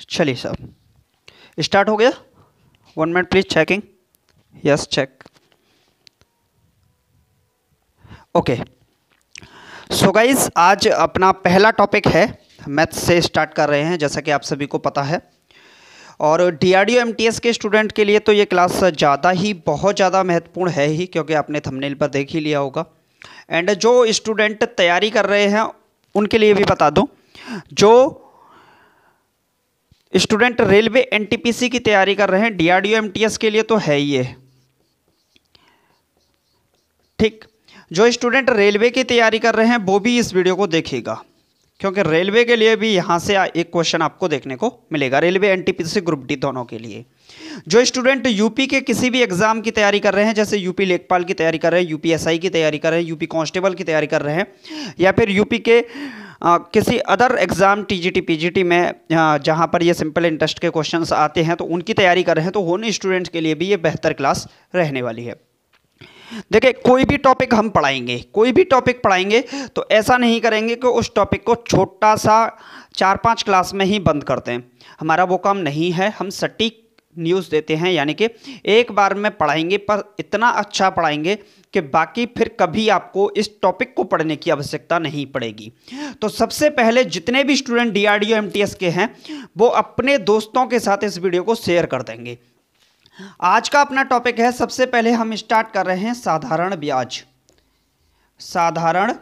चलिए sir start हो गया one minute please checking yes check okay so guys आज अपना पहला टॉपिक है मैथ्स से स्टार्ट कर रहे हैं जैसा कि आप सभी को पता है और डी आर डी के स्टूडेंट के लिए तो ये क्लास ज़्यादा ही बहुत ज़्यादा महत्वपूर्ण है ही क्योंकि आपने थंबनेल पर देख ही लिया होगा एंड जो स्टूडेंट तैयारी कर रहे हैं उनके लिए भी बता दूँ जो स्टूडेंट रेलवे एनटीपीसी की तैयारी कर रहे हैं डीआरडीओ एमटीएस के लिए तो है ही है ठीक जो स्टूडेंट रेलवे की तैयारी कर रहे हैं वो भी इस वीडियो को देखेगा क्योंकि रेलवे के लिए भी यहाँ से एक क्वेश्चन आपको देखने को मिलेगा रेलवे एनटीपीसी ग्रुप डी दोनों के लिए जो स्टूडेंट यूपी के किसी भी एग्जाम की तैयारी कर रहे हैं जैसे यूपी लेखपाल की तैयारी कर रहे हैं यूपीएसआई की तैयारी कर रहे हैं यूपी कांस्टेबल की तैयारी कर रहे हैं या फिर यूपी के आ, किसी अदर एग्ज़ाम टीजीटी पीजीटी में जहाँ पर ये सिंपल इंटरेस्ट के क्वेश्चंस आते हैं तो उनकी तैयारी कर रहे हैं तो उन स्टूडेंट्स के लिए भी ये बेहतर क्लास रहने वाली है देखिए कोई भी टॉपिक हम पढ़ाएंगे कोई भी टॉपिक पढ़ाएंगे तो ऐसा नहीं करेंगे कि उस टॉपिक को छोटा सा चार पांच क्लास में ही बंद करते हैं हमारा वो काम नहीं है हम सटीक न्यूज़ देते हैं यानी कि एक बार में पढ़ाएंगे पर इतना अच्छा पढ़ाएंगे कि बाकी फिर कभी आपको इस टॉपिक को पढ़ने की आवश्यकता नहीं पड़ेगी तो सबसे पहले जितने भी स्टूडेंट डी आर के हैं वो अपने दोस्तों के साथ इस वीडियो को शेयर कर देंगे आज का अपना टॉपिक है सबसे पहले हम स्टार्ट कर रहे हैं साधारण ब्याज साधारण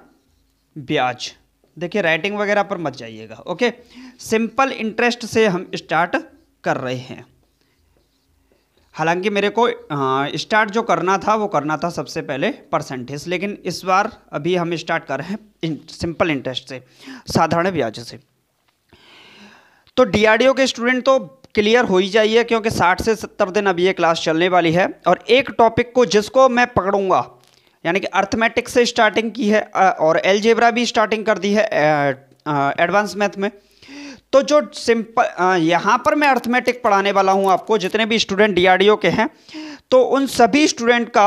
ब्याज देखिए राइटिंग वगैरह पर मत जाइएगा ओके सिंपल इंटरेस्ट से हम स्टार्ट कर रहे हैं हालांकि मेरे को स्टार्ट हाँ, जो करना था वो करना था सबसे पहले परसेंटेज लेकिन इस बार अभी हम स्टार्ट कर रहे हैं इन, सिंपल इंटरेस्ट से साधारण ब्याज से तो डीआरडीओ के स्टूडेंट तो क्लियर हो ही जाइए क्योंकि 60 से 70 दिन अभी ये क्लास चलने वाली है और एक टॉपिक को जिसको मैं पकड़ूंगा यानी कि अर्थमेटिक्स से स्टार्टिंग की है और एल भी स्टार्टिंग कर दी है एडवांस मैथ में तो जो सिंपल यहाँ पर मैं अर्थमेटिक पढ़ाने वाला हूँ आपको जितने भी स्टूडेंट डीआरडीओ के हैं तो उन सभी स्टूडेंट का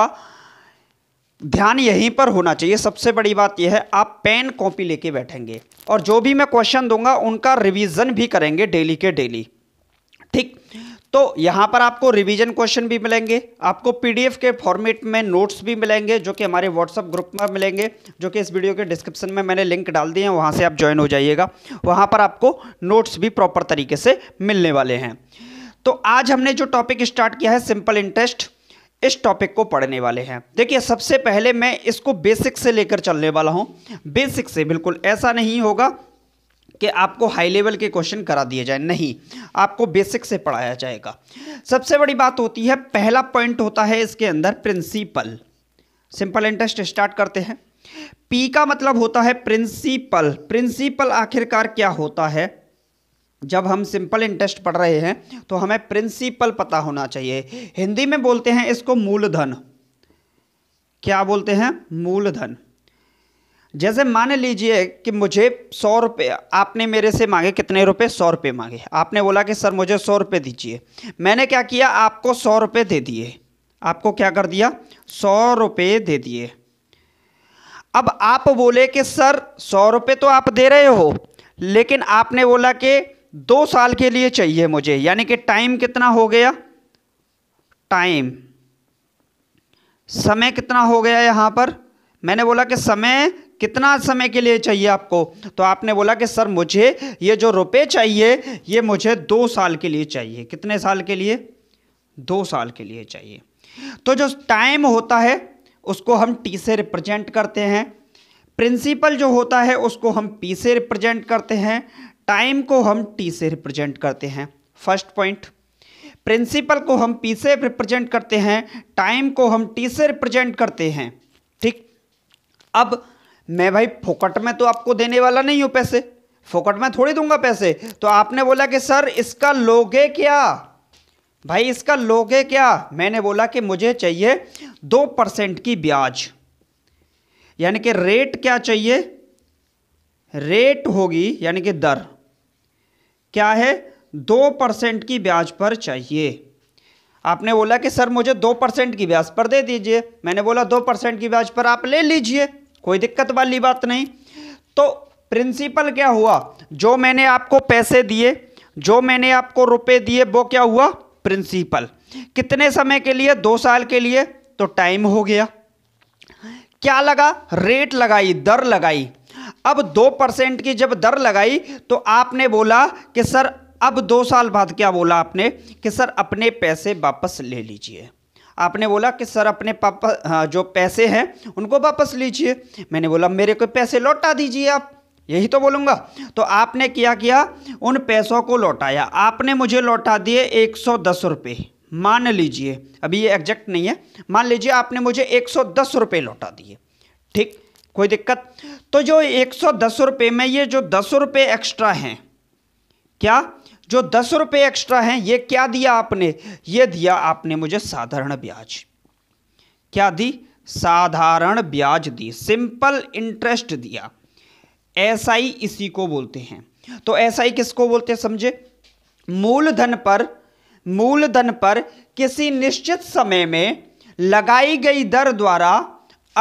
ध्यान यहीं पर होना चाहिए सबसे बड़ी बात यह है आप पेन कॉपी लेके बैठेंगे और जो भी मैं क्वेश्चन दूंगा उनका रिवीजन भी करेंगे डेली के डेली ठीक तो यहाँ पर आपको रिवीजन क्वेश्चन भी मिलेंगे आपको पीडीएफ के फॉर्मेट में नोट्स भी मिलेंगे जो कि हमारे व्हाट्सएप ग्रुप में मिलेंगे जो कि इस वीडियो के डिस्क्रिप्शन में मैंने लिंक डाल दिए हैं वहाँ से आप ज्वाइन हो जाइएगा वहाँ पर आपको नोट्स भी प्रॉपर तरीके से मिलने वाले हैं तो आज हमने जो टॉपिक स्टार्ट किया है सिंपल इंटरेस्ट इस टॉपिक को पढ़ने वाले हैं देखिए सबसे पहले मैं इसको बेसिक से लेकर चलने वाला हूँ बेसिक से बिल्कुल ऐसा नहीं होगा कि आपको हाई लेवल के क्वेश्चन करा दिए जाए नहीं आपको बेसिक से पढ़ाया जाएगा सबसे बड़ी बात होती है पहला पॉइंट होता है इसके अंदर प्रिंसिपल सिंपल इंटरेस्ट स्टार्ट करते हैं पी का मतलब होता है प्रिंसिपल प्रिंसिपल आखिरकार क्या होता है जब हम सिंपल इंटरेस्ट पढ़ रहे हैं तो हमें प्रिंसिपल पता होना चाहिए हिंदी में बोलते हैं इसको मूलधन क्या बोलते हैं मूलधन जैसे मान लीजिए कि मुझे सौ रुपये आपने मेरे से मांगे कितने रुपए सौ रुपये मांगे आपने बोला कि सर मुझे सौ रुपये दीजिए मैंने क्या किया आपको सौ रुपये दे दिए आपको क्या कर दिया सौ रुपये दे दिए अब आप बोले कि सर सौ रुपये तो आप दे रहे हो लेकिन आपने बोला कि दो साल के लिए चाहिए मुझे यानी कि टाइम कितना हो गया टाइम समय कितना हो गया यहाँ पर मैंने बोला कि समय कितना समय के लिए चाहिए आपको तो आपने बोला कि सर मुझे ये जो रुपए चाहिए ये मुझे दो साल के लिए चाहिए कितने साल के लिए दो साल के लिए चाहिए तो जो टाइम होता है उसको हम टी से रिप्रेजेंट करते हैं प्रिंसिपल जो होता है उसको हम पी से रिप्रेजेंट करते हैं टाइम को हम टी से रिप्रेजेंट करते हैं फर्स्ट पॉइंट प्रिंसिपल को हम पी से रिप्रेजेंट करते हैं टाइम को हम टी से रिप्रेजेंट करते हैं ठीक अब मैं भाई फोकट में तो आपको देने वाला नहीं हूँ पैसे फोकट में थोड़ी दूंगा पैसे तो आपने बोला कि सर इसका लोगे क्या भाई इसका लोगे क्या मैंने बोला कि मुझे चाहिए दो परसेंट की ब्याज यानी कि रेट क्या चाहिए रेट होगी यानी कि दर क्या है दो परसेंट की ब्याज पर चाहिए आपने बोला कि सर मुझे दो परसेंट की ब्याज पर दे दीजिए मैंने बोला दो परसेंट की ब्याज पर आप ले लीजिए कोई दिक्कत वाली बात नहीं तो प्रिंसिपल क्या हुआ जो मैंने आपको पैसे दिए जो मैंने आपको रुपए दिए वो क्या हुआ प्रिंसिपल कितने समय के लिए दो साल के लिए तो टाइम हो गया क्या लगा रेट लगाई दर लगाई अब दो परसेंट की जब दर लगाई तो आपने बोला कि सर अब दो साल बाद क्या बोला आपने कि सर अपने पैसे वापस ले लीजिए आपने बोला कि सर अपने पापा हाँ, जो पैसे हैं उनको वापस लीजिए मैंने बोला मेरे को पैसे लौटा दीजिए आप यही तो बोलूँगा तो आपने क्या किया उन पैसों को लौटाया आपने मुझे लौटा दिए एक सौ दस रुपये मान लीजिए अभी ये एग्जैक्ट नहीं है मान लीजिए आपने मुझे एक सौ दस रुपये लौटा दिए ठीक कोई दिक्कत तो जो एक सौ दस रुपये में ये जो दस रुपये एक्स्ट्रा हैं क्या जो दस रुपये एक्स्ट्रा हैं ये क्या दिया आपने ये दिया आपने मुझे साधारण ब्याज क्या दी साधारण ब्याज दी सिंपल इंटरेस्ट दिया ऐसा ही इसी को बोलते हैं तो ऐसा ही किसको बोलते हैं समझे मूलधन पर मूलधन पर किसी निश्चित समय में लगाई गई दर द्वारा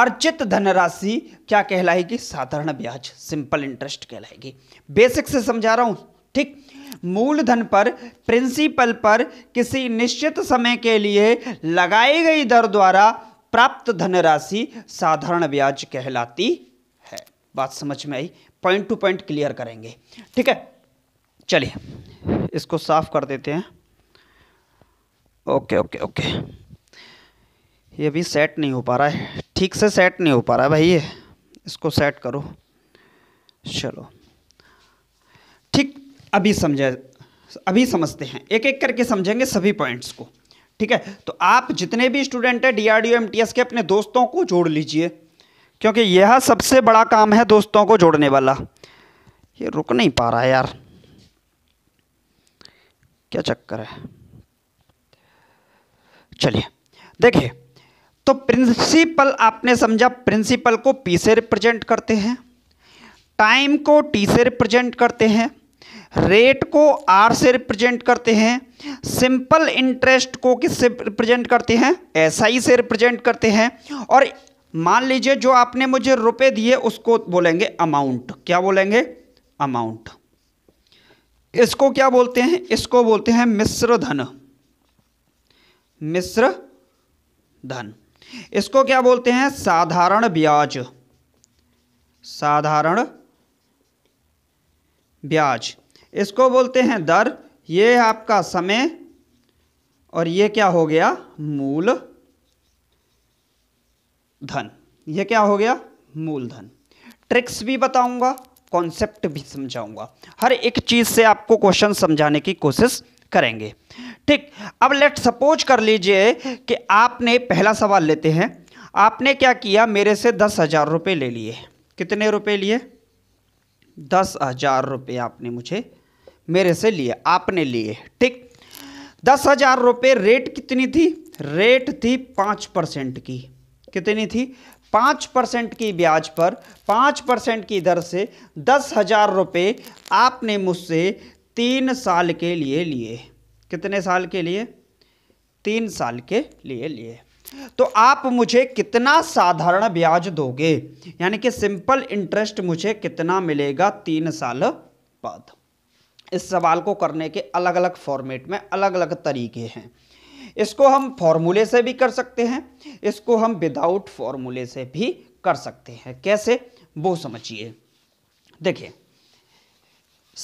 अर्जित धनराशि क्या कहलाएगी साधारण ब्याज सिंपल इंटरेस्ट कहलाएगी बेसिक से समझा रहा हूं ठीक मूलधन पर प्रिंसिपल पर किसी निश्चित समय के लिए लगाई गई दर द्वारा प्राप्त धनराशि साधारण ब्याज कहलाती है बात समझ में आई पॉइंट टू पॉइंट क्लियर करेंगे ठीक है चलिए इसको साफ कर देते हैं ओके ओके ओके ये भी सेट नहीं हो पा रहा है ठीक से सेट नहीं हो पा रहा है भाई ये इसको सेट करो चलो ठीक अभी समझे अभी समझते हैं एक एक करके समझेंगे सभी पॉइंट्स को ठीक है तो आप जितने भी स्टूडेंट हैं डीआरडीओ एमटीएस के अपने दोस्तों को जोड़ लीजिए क्योंकि यह सबसे बड़ा काम है दोस्तों को जोड़ने वाला ये रुक नहीं पा रहा यार क्या चक्कर है चलिए देखिए तो प्रिंसिपल आपने समझा प्रिंसिपल को पी से रिप्रेजेंट करते हैं टाइम को टी से रिप्रेजेंट करते हैं रेट को आर से रिप्रेजेंट करते हैं सिंपल इंटरेस्ट को किससे रिप्रेजेंट करते हैं एस आई से रिप्रेजेंट करते हैं और मान लीजिए जो आपने मुझे रुपए दिए उसको बोलेंगे अमाउंट क्या बोलेंगे अमाउंट इसको क्या बोलते हैं इसको बोलते हैं मिश्र धन मिश्र धन इसको क्या बोलते हैं साधारण ब्याज साधारण ब्याज इसको बोलते हैं दर ये आपका समय और ये क्या हो गया मूल धन ये क्या हो गया मूलधन ट्रिक्स भी बताऊंगा कॉन्सेप्ट भी समझाऊंगा हर एक चीज़ से आपको क्वेश्चन समझाने की कोशिश करेंगे ठीक अब लेट सपोज कर लीजिए कि आपने पहला सवाल लेते हैं आपने क्या किया मेरे से दस हज़ार रुपये ले लिए कितने रुपए लिए दस हज़ार रुपये आपने मुझे मेरे से लिए आपने लिए ठीक दस हजार रुपये रेट कितनी थी रेट थी पाँच परसेंट की कितनी थी पाँच परसेंट की ब्याज पर पाँच परसेंट की दर से दस हजार रुपये आपने मुझसे तीन साल के लिए लिए कितने साल के लिए तीन साल के लिए लिए तो आप मुझे कितना साधारण ब्याज दोगे यानी कि सिंपल इंटरेस्ट मुझे कितना मिलेगा तीन साल बाद इस सवाल को करने के अलग अलग फॉर्मेट में अलग अलग तरीके हैं इसको हम फॉर्मूले से भी कर सकते हैं इसको हम विदाउट फॉर्मूले से भी कर सकते हैं कैसे वो समझिए देखिए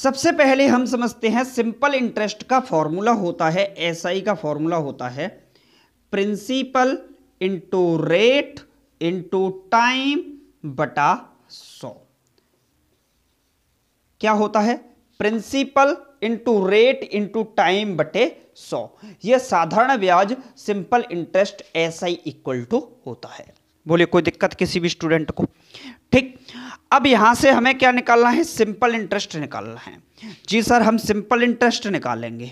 सबसे पहले हम समझते हैं सिंपल इंटरेस्ट का फॉर्मूला होता है एस SI का फॉर्मूला होता है principal into rate into time बटा सौ क्या होता है principal into rate into time बटे सौ यह साधारण ब्याज सिंपल इंटरेस्ट ऐसा ही इक्वल टू होता है बोलिए कोई दिक्कत किसी भी स्टूडेंट को ठीक अब यहां से हमें क्या निकालना है सिंपल इंटरेस्ट निकालना है जी सर हम सिंपल इंटरेस्ट निकालेंगे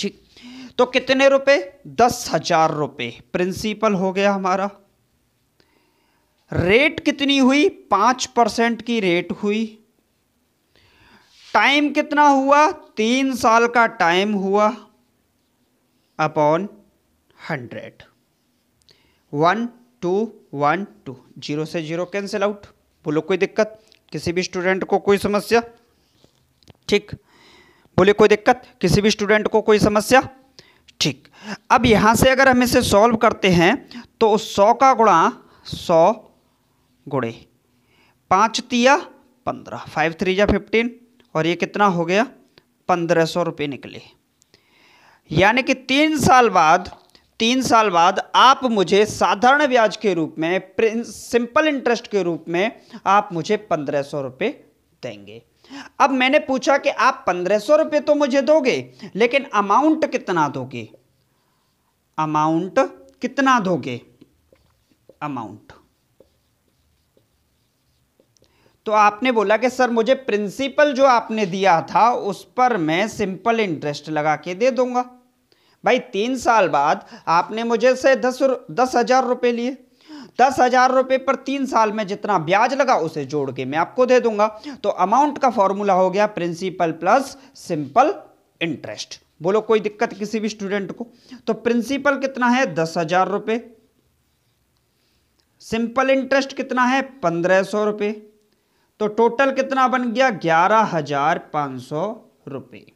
ठीक तो कितने रुपए दस हजार रुपये प्रिंसिपल हो गया हमारा रेट कितनी हुई पांच परसेंट की रेट हुई टाइम कितना हुआ तीन साल का टाइम हुआ upon hundred one two one two zero से जीरो कैंसिल आउट बोलो कोई दिक्कत किसी भी स्टूडेंट को कोई समस्या ठीक बोले कोई दिक्कत किसी भी स्टूडेंट को कोई समस्या ठीक अब यहां से अगर हम इसे सॉल्व करते हैं तो सौ का गुणा सौ गुणे पाँच तिया पंद्रह फाइव थ्री या फिफ्टीन और ये कितना हो गया पंद्रह सौ रुपये निकले यानी कि तीन साल बाद तीन साल बाद आप मुझे साधारण ब्याज के रूप में सिंपल इंटरेस्ट के रूप में आप मुझे पंद्रह सौ रुपये देंगे अब मैंने पूछा कि आप पंद्रह सौ रुपये तो मुझे दोगे लेकिन अमाउंट कितना दोगे अमाउंट कितना दोगे अमाउंट तो आपने बोला कि सर मुझे प्रिंसिपल जो आपने दिया था उस पर मैं सिंपल इंटरेस्ट लगा के दे दूंगा भाई तीन साल बाद आपने मुझे से दस दस हज़ार रुपये लिए दस हज़ार रुपये पर तीन साल में जितना ब्याज लगा उसे जोड़ के मैं आपको दे दूंगा तो अमाउंट का फॉर्मूला हो गया प्रिंसिपल प्लस सिंपल इंटरेस्ट बोलो कोई दिक्कत किसी भी स्टूडेंट को तो प्रिंसिपल कितना है दस हज़ार रुपये सिंपल इंटरेस्ट कितना है पंद्रह सौ रुपये तो टोटल कितना बन गया ग्यारह हजार पाँच सौ रुपये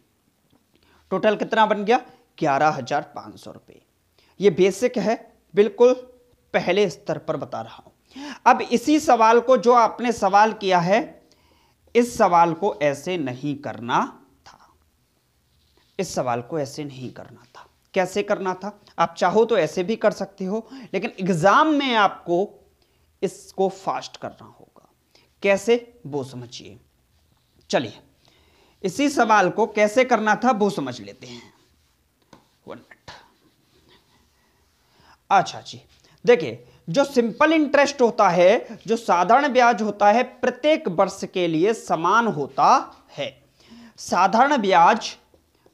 टोटल कितना बन गया ग्यारह हजार पाँच सौ रुपये ये बेसिक है बिल्कुल पहले स्तर पर बता रहा हूँ अब इसी सवाल को जो आपने सवाल किया है इस सवाल को ऐसे नहीं करना था इस सवाल को ऐसे नहीं करना था कैसे करना था आप चाहो तो ऐसे भी कर सकते हो लेकिन एग्जाम में आपको इसको फास्ट करना कैसे वो समझिए चलिए इसी सवाल को कैसे करना था वो समझ लेते हैं वन मिनट अच्छा जी देखिए जो सिंपल इंटरेस्ट होता है जो साधारण ब्याज होता है प्रत्येक वर्ष के लिए समान होता है साधारण ब्याज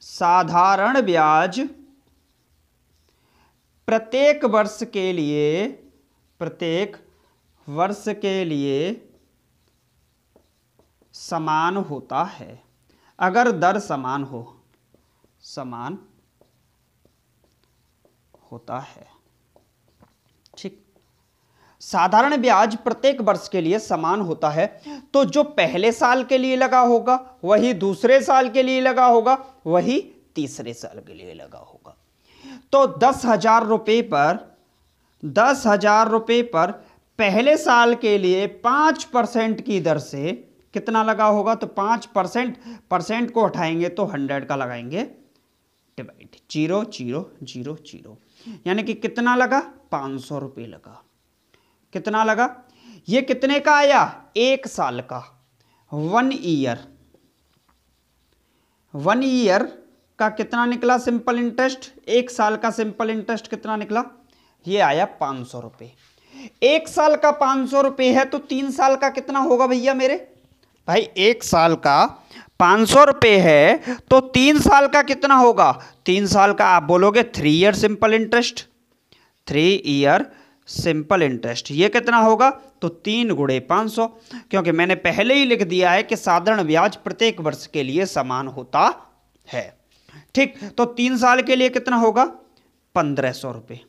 साधारण ब्याज प्रत्येक वर्ष के लिए प्रत्येक वर्ष के लिए समान होता है अगर दर समान हो समान होता है ठीक साधारण ब्याज प्रत्येक वर्ष के लिए समान होता है तो जो पहले साल के लिए लगा होगा वही दूसरे साल के लिए लगा होगा वही तीसरे साल के लिए लगा होगा तो दस हजार रुपये पर दस हजार रुपये पर पहले साल के लिए पांच परसेंट की दर से कितना लगा होगा तो पाँच परसेंट परसेंट को हटाएंगे तो हंड्रेड का लगाएंगे divide zero zero zero zero यानी कि कितना लगा पाँच सौ रुपये लगा कितना लगा ये कितने का आया एक साल का वन ईयर वन ईयर का कितना निकला सिंपल इंटरेस्ट एक साल का सिंपल इंटरेस्ट कितना निकला ये आया पाँच सौ रुपये एक साल का पाँच सौ रुपये है तो तीन साल का कितना होगा भैया मेरे भाई एक साल का पाँच सौ रुपये है तो तीन साल का कितना होगा तीन साल का आप बोलोगे three year simple interest three year simple interest ये कितना होगा तो तीन गुड़े पाँच सौ क्योंकि मैंने पहले ही लिख दिया है कि साधारण ब्याज प्रत्येक वर्ष के लिए समान होता है ठीक तो तीन साल के लिए कितना होगा पंद्रह सौ रुपये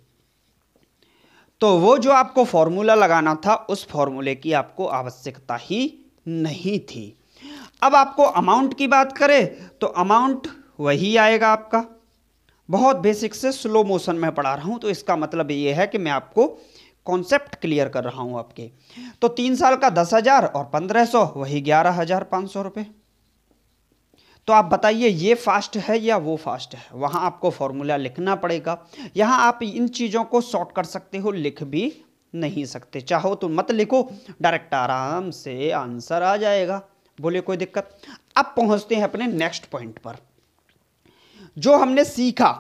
तो वो जो आपको फॉर्मूला लगाना था उस फॉर्मूले की आपको आवश्यकता ही नहीं थी अब आपको अमाउंट की बात करें तो अमाउंट वही आएगा आपका बहुत बेसिक से स्लो मोशन में पढ़ा रहा हूं तो इसका मतलब ये है कि मैं आपको कॉन्सेप्ट क्लियर कर रहा हूं आपके तो तीन साल का दस हज़ार और पंद्रह सौ वही ग्यारह हज़ार पांच सौ रुपए तो आप बताइए ये फास्ट है या वो फास्ट है वहां आपको फॉर्मूला लिखना पड़ेगा यहां आप इन चीज़ों को शॉर्ट कर सकते हो लिख भी नहीं सकते चाहो तो मत लिखो डायरेक्ट आराम से आंसर आ जाएगा बोले कोई दिक्कत अब पहुंचते हैं अपने नेक्स्ट पॉइंट पर जो हमने सीखा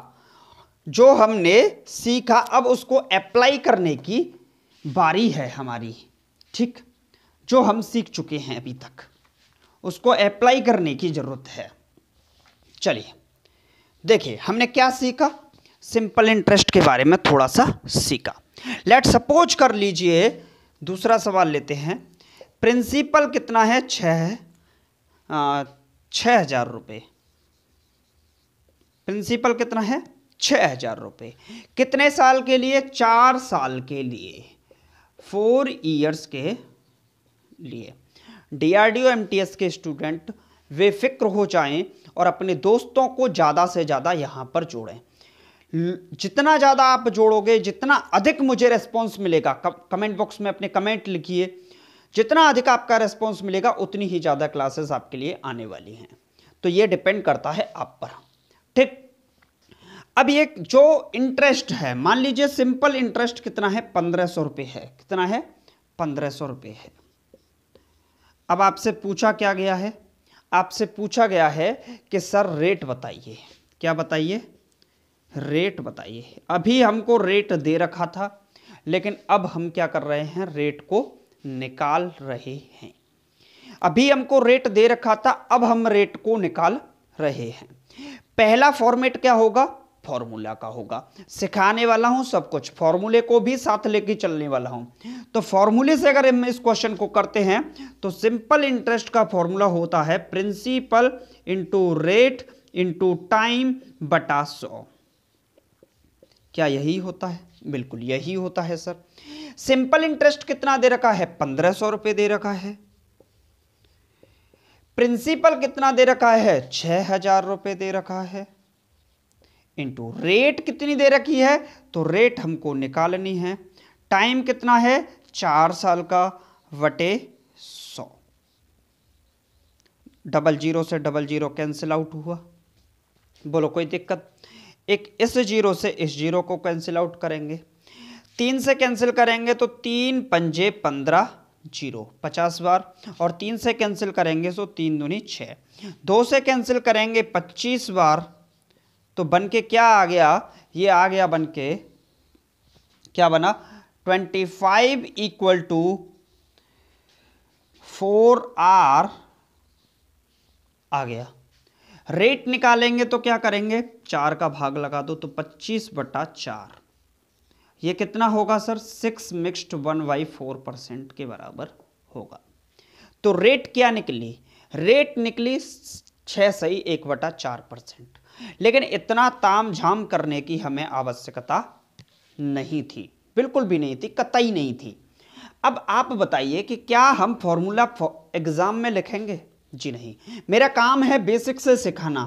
जो हमने सीखा अब उसको अप्लाई करने की बारी है हमारी ठीक जो हम सीख चुके हैं अभी तक उसको अप्लाई करने की ज़रूरत है चलिए देखिए हमने क्या सीखा सिंपल इंटरेस्ट के बारे में थोड़ा सा सीखा लेट सपोज कर लीजिए दूसरा सवाल लेते हैं प्रिंसिपल कितना है छः छः हज़ार रुपये प्रिंसिपल कितना है छः हज़ार रुपये कितने साल के लिए चार साल के लिए फोर ईयर्स के लिए डीआरडीओ एमटीएस के स्टूडेंट वे फिक्र हो जाएं और अपने दोस्तों को ज़्यादा से ज़्यादा यहाँ पर जोड़ें जितना ज़्यादा आप जोड़ोगे जितना अधिक मुझे रेस्पॉन्स मिलेगा कमेंट बॉक्स में अपने कमेंट लिखिए जितना अधिक आपका रेस्पॉन्स मिलेगा उतनी ही ज़्यादा क्लासेस आपके लिए आने वाली हैं तो ये डिपेंड करता है आप पर ठीक अब ये जो इंटरेस्ट है मान लीजिए सिंपल इंटरेस्ट कितना है पंद्रह सौ रुपये है कितना है पंद्रह सौ रुपये है अब आपसे पूछा क्या गया है आपसे पूछा गया है कि सर रेट बताइए क्या बताइए रेट बताइए अभी हमको रेट दे रखा था लेकिन अब हम क्या कर रहे हैं रेट को निकाल रहे हैं अभी हमको रेट दे रखा था अब हम रेट को निकाल रहे हैं पहला फॉर्मेट क्या होगा फॉर्मूला का होगा सिखाने वाला हूं सब कुछ फॉर्मूले को भी साथ लेके चलने वाला हूं तो फॉर्मूले से अगर हम इस क्वेश्चन को करते हैं तो सिंपल इंटरेस्ट का फॉर्मूला होता है principal into rate into time बटा सौ क्या यही होता है बिल्कुल यही होता है सर सिंपल इंटरेस्ट कितना दे रखा है पंद्रह सौ रुपये दे रखा है प्रिंसिपल कितना दे रखा है छह हजार रुपये दे रखा है इंटू रेट कितनी दे रखी है तो रेट हमको निकालनी है टाइम कितना है चार साल का वटे सौ डबल जीरो से डबल जीरो कैंसिल आउट हुआ बोलो कोई दिक्कत एक इस जीरो से इस जीरो को कैंसिल आउट करेंगे तीन से कैंसिल करेंगे तो तीन पंजे पंद्रह जीरो पचास बार और तीन से कैंसिल करेंगे तो तीन दूनी छः दो से कैंसिल करेंगे पच्चीस बार तो बन के क्या आ गया ये आ गया बन के क्या बना twenty five equal to four R आ गया रेट निकालेंगे तो क्या करेंगे चार का भाग लगा दो तो पच्चीस बटा चार ये कितना होगा sir six mixed one by four percent के बराबर होगा तो रेट क्या निकली रेट निकली छः सही एक बटा चार परसेंट लेकिन इतना ताम झाम करने की हमें आवश्यकता नहीं थी बिल्कुल भी नहीं थी कतई नहीं थी अब आप बताइए कि क्या हम फॉर्मूला एग्ज़ाम में लिखेंगे जी नहीं मेरा काम है बेसिक से सिखाना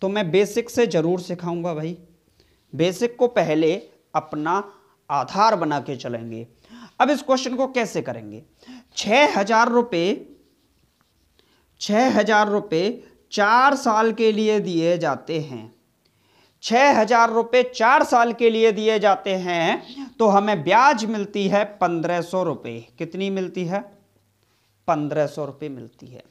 तो मैं बेसिक से ज़रूर सिखाऊंगा भाई बेसिक को पहले अपना आधार बना के चलेंगे अब इस क्वेश्चन को कैसे करेंगे छः हजार रुपये छः हजार रुपये चार साल के लिए दिए जाते हैं छः हजार रुपये चार साल के लिए दिए जाते हैं तो हमें ब्याज मिलती है पंद्रह सौ रुपये कितनी मिलती है पंद्रह सौ रुपये मिलती है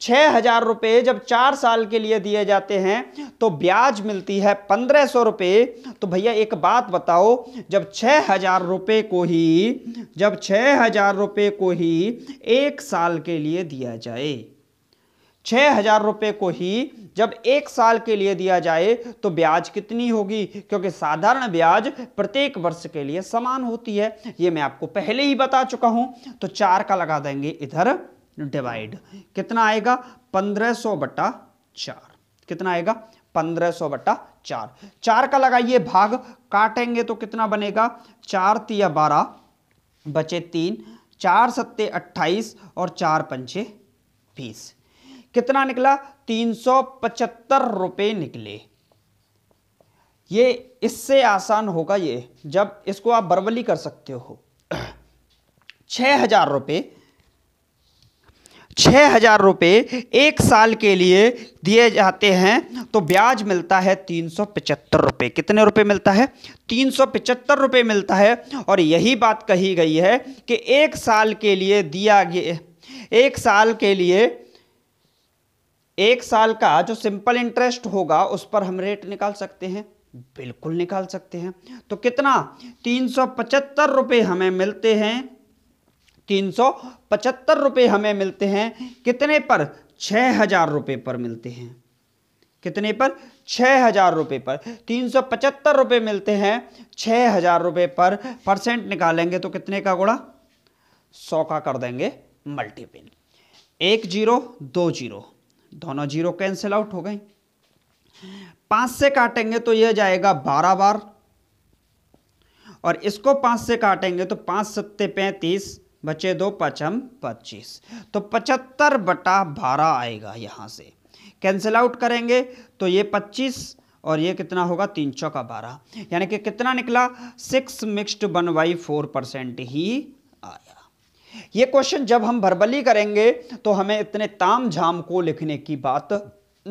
छः हजार रुपये जब चार साल के लिए दिए जाते हैं तो ब्याज मिलती है पंद्रह सौ रुपये तो भैया एक बात बताओ जब छः हजार रुपये को ही जब छः हजार रुपये को ही एक साल के लिए दिया जाए छः हजार रुपये को ही जब एक साल के लिए दिया जाए तो ब्याज कितनी होगी क्योंकि साधारण ब्याज प्रत्येक वर्ष के लिए समान होती है ये मैं आपको पहले ही बता चुका हूँ तो चार का लगा देंगे इधर डिवाइड कितना आएगा पंद्रह सौ बट्टा चार कितना आएगा पंद्रह सौ बट्टा चार चार का लगाइए भाग काटेंगे तो कितना बनेगा चार तिया बारह बचे तीन चार सत्ते अट्ठाईस और चार पंचे बीस कितना निकला तीन सौ पचहत्तर रुपये निकले ये इससे आसान होगा ये जब इसको आप बरवली कर सकते हो छः हजार रुपये छः हज़ार रुपये एक साल के लिए दिए जाते हैं तो ब्याज मिलता है तीन सौ पचहत्तर रुपये कितने रुपये मिलता है तीन सौ पचहत्तर रुपये मिलता है और यही बात कही गई है कि एक साल के लिए दिया गया एक साल के लिए एक साल का जो सिंपल इंटरेस्ट होगा उस पर हम रेट निकाल सकते हैं बिल्कुल निकाल सकते हैं तो कितना तीन सौ पचहत्तर रुपये हमें मिलते हैं तीन सौ पचहत्तर रुपये हमें मिलते हैं कितने पर छः हजार रुपये पर मिलते हैं कितने पर छः हजार रुपये पर तीन सौ पचहत्तर रुपये मिलते हैं छः हजार रुपये पर परसेंट निकालेंगे तो कितने का गुणा सौ का कर देंगे मल्टीपिन एक जीरो दो जीरो दोनों जीरो कैंसिल आउट हो गए पाँच से काटेंगे तो यह जाएगा बारह बार और इसको पाँच से काटेंगे तो पाँच सत्ते पैंतीस बचे दो पचम पच्चीस तो पचहत्तर बटा बारह आएगा यहाँ से कैंसिल आउट करेंगे तो ये पच्चीस और ये कितना होगा तीन सौ का बारह यानी कि कितना निकला six mixed one by four percent ही आया ये क्वेश्चन जब हम भरबली करेंगे तो हमें इतने ताम झाम को लिखने की बात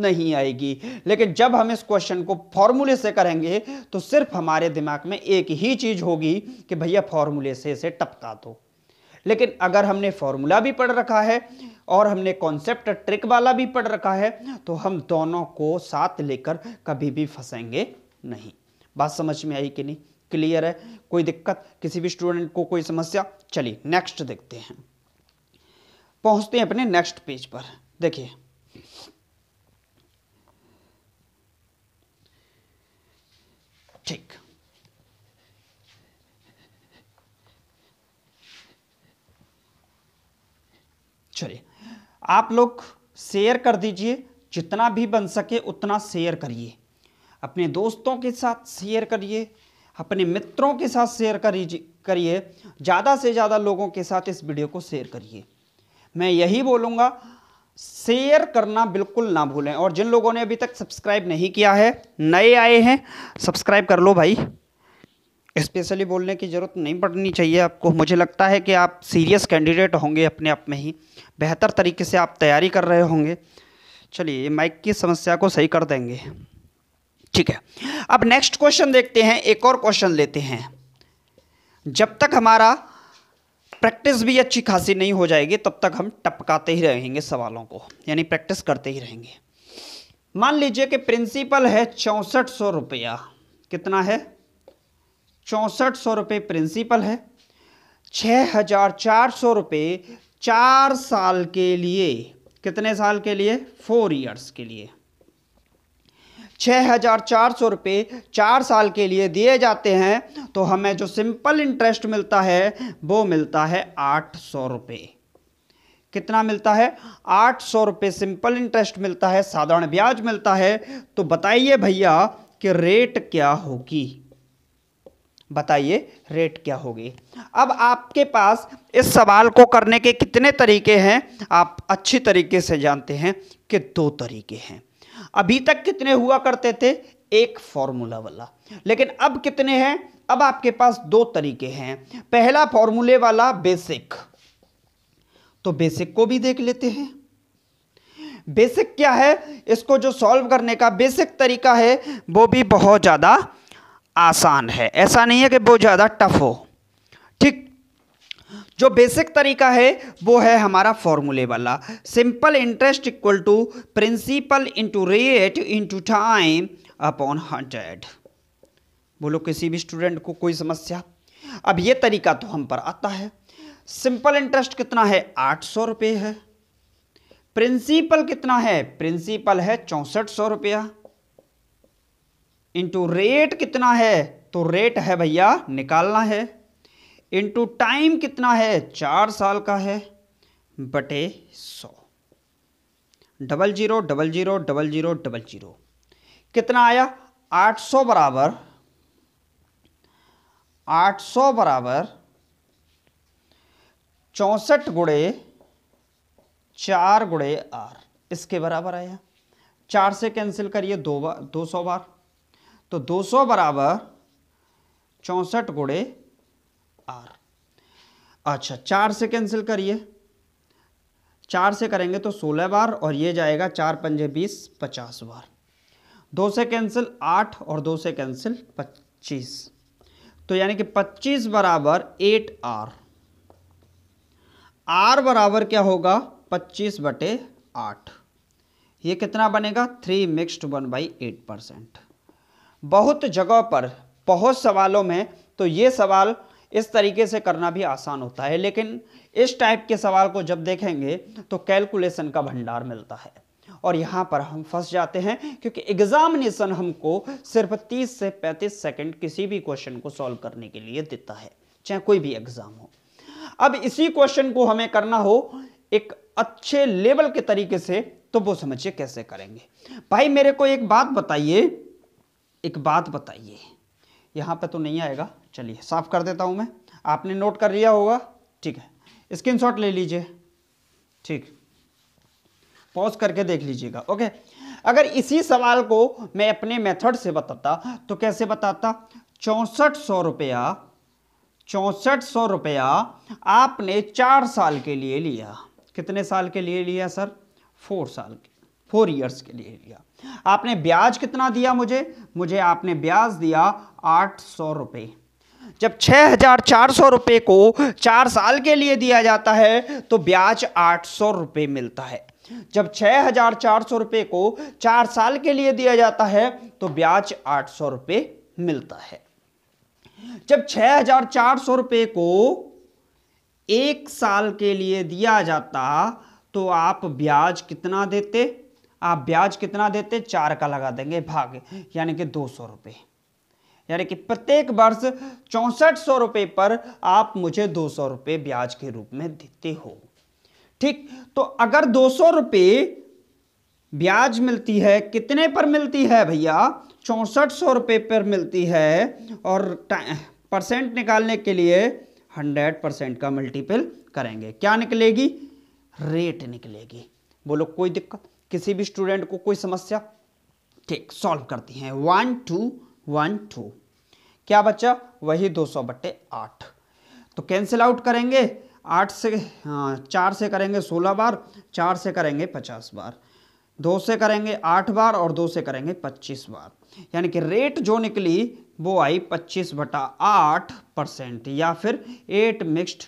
नहीं आएगी लेकिन जब हम इस क्वेश्चन को फॉर्मूले से करेंगे तो सिर्फ हमारे दिमाग में एक ही चीज़ होगी कि भैया फॉर्मूले से इसे टपका दो लेकिन अगर हमने फॉर्मूला भी पढ़ रखा है और हमने कॉन्सेप्ट ट्रिक वाला भी पढ़ रखा है तो हम दोनों को साथ लेकर कभी भी फंसेंगे नहीं बात समझ में आई कि नहीं क्लियर है कोई दिक्कत किसी भी स्टूडेंट को कोई समस्या चलिए नेक्स्ट देखते हैं पहुंचते हैं अपने नेक्स्ट पेज पर देखिए ठीक चलिए आप लोग शेयर कर दीजिए जितना भी बन सके उतना शेयर करिए अपने दोस्तों के साथ शेयर करिए अपने मित्रों के साथ शेयर करिए करिए ज़्यादा से ज़्यादा लोगों के साथ इस वीडियो को शेयर करिए मैं यही बोलूँगा शेयर करना बिल्कुल ना भूलें और जिन लोगों ने अभी तक सब्सक्राइब नहीं किया है नए आए हैं सब्सक्राइब कर लो भाई स्पेशली बोलने की ज़रूरत नहीं पड़नी चाहिए आपको मुझे लगता है कि आप सीरियस कैंडिडेट होंगे अपने आप में ही बेहतर तरीके से आप तैयारी कर रहे होंगे चलिए माइक की समस्या को सही कर देंगे ठीक है अब नेक्स्ट क्वेश्चन देखते हैं एक और क्वेश्चन लेते हैं जब तक हमारा प्रैक्टिस भी अच्छी खासी नहीं हो जाएगी तब तक हम टपकाते ही रहेंगे सवालों को यानी प्रैक्टिस करते ही रहेंगे मान लीजिए कि प्रिंसिपल है चौंसठ सौ रुपया कितना है चौंसठ सौ रुपये प्रिंसिपल है छः हजार चार सौ रुपये चार साल के लिए कितने साल के लिए फोर ईयर्स के लिए छः हजार चार सौ रुपये चार साल के लिए दिए जाते हैं तो हमें जो सिंपल इंटरेस्ट मिलता है वो मिलता है आठ सौ रुपये कितना मिलता है आठ सौ रुपये सिंपल इंटरेस्ट मिलता है साधारण ब्याज मिलता है तो बताइए भैया कि रेट क्या होगी बताइए रेट क्या होगी अब आपके पास इस सवाल को करने के कितने तरीके हैं आप अच्छी तरीके से जानते हैं कि दो तरीके हैं अभी तक कितने हुआ करते थे एक फॉर्मूला वाला लेकिन अब कितने हैं अब आपके पास दो तरीके हैं पहला फॉर्मूले वाला बेसिक तो बेसिक को भी देख लेते हैं बेसिक क्या है इसको जो सॉल्व करने का बेसिक तरीका है वो भी बहुत ज़्यादा आसान है ऐसा नहीं है कि बहुत ज़्यादा टफ हो ठीक जो बेसिक तरीका है वो है हमारा फॉर्मूले वाला simple interest equal to principal into rate into time upon hundred बोलो किसी भी स्टूडेंट को कोई समस्या अब ये तरीका तो हम पर आता है सिंपल इंटरेस्ट कितना है आठ सौ रुपये है प्रिंसिपल कितना है प्रिंसिपल है चौंसठ सौ रुपया इंटू रेट कितना है तो रेट है भैया निकालना है इंटू टाइम कितना है चार साल का है बटे सौ double zero double zero double zero double zero कितना आया आठ सौ बराबर आठ सौ बराबर चौंसठ गुड़े चार गुड़े आर इसके बराबर आया चार से कैंसिल करिए दो बार दो सौ बार तो 200 बराबर चौंसठ गुड़े आर अच्छा चार से कैंसिल करिए चार से करेंगे तो सोलह बार और ये जाएगा चार पंजे बीस पचास बार दो से कैंसिल आठ और दो से कैंसिल पच्चीस तो यानी कि पच्चीस बराबर एट आर आर बराबर क्या होगा पच्चीस बटे आठ ये कितना बनेगा three mixed one by eight percent बहुत जगह पर बहुत सवालों में तो ये सवाल इस तरीके से करना भी आसान होता है लेकिन इस टाइप के सवाल को जब देखेंगे तो कैलकुलेशन का भंडार मिलता है और यहाँ पर हम फंस जाते हैं क्योंकि एग्जामिनेशन हमको सिर्फ 30 से 35 सेकंड किसी भी क्वेश्चन को सॉल्व करने के लिए देता है चाहे कोई भी एग्जाम हो अब इसी क्वेश्चन को हमें करना हो एक अच्छे लेवल के तरीके से तो वो समझिए कैसे करेंगे भाई मेरे को एक बात बताइए एक बात बताइए यहाँ पे तो नहीं आएगा चलिए साफ कर देता हूँ मैं आपने नोट कर लिया होगा ठीक है स्क्रीन ले लीजिए ठीक पॉज करके देख लीजिएगा ओके अगर इसी सवाल को मैं अपने मेथड से बताता तो कैसे बताता चौंसठ सौ रुपया चौंसठ सौ रुपया आपने चार साल के लिए लिया कितने साल के लिए लिया सर फोर साल के फोर ईयर्स के लिए लिया आपने ब्याज कितना दिया मुझे मुझे आपने ब्याज दिया आठ सौ रुपये जब छः हजार चार सौ रुपये को चार साल के लिए दिया जाता है तो ब्याज आठ सौ रुपये मिलता है जब छः हजार चार सौ रुपये को चार साल के लिए दिया जाता है तो ब्याज आठ सौ रुपये मिलता है जब छः हजार चार सौ रुपये को एक साल के लिए दिया जाता तो आप ब्याज कितना देते आप ब्याज कितना देते चार का लगा देंगे भाग यानी कि दो सौ रुपये यानी कि प्रत्येक वर्ष चौंसठ सौ रुपये पर आप मुझे दो सौ रुपये ब्याज के रूप में देते हो ठीक तो अगर दो सौ रुपये ब्याज मिलती है कितने पर मिलती है भैया चौंसठ सौ रुपये पर मिलती है और परसेंट निकालने के लिए हंड्रेड परसेंट का मल्टीपल करेंगे क्या निकलेगी रेट निकलेगी बोलो कोई दिक्कत किसी भी स्टूडेंट को कोई समस्या ठीक सॉल्व करती हैं वन टू वन टू क्या बच्चा वही दो सौ बट्टे आठ तो कैंसिल आउट करेंगे आठ से हाँ चार से करेंगे सोलह बार चार से करेंगे पचास बार दो से करेंगे आठ बार और दो से करेंगे पच्चीस बार यानी कि रेट जो निकली वो आई पच्चीस बटा आठ परसेंट या फिर eight mixed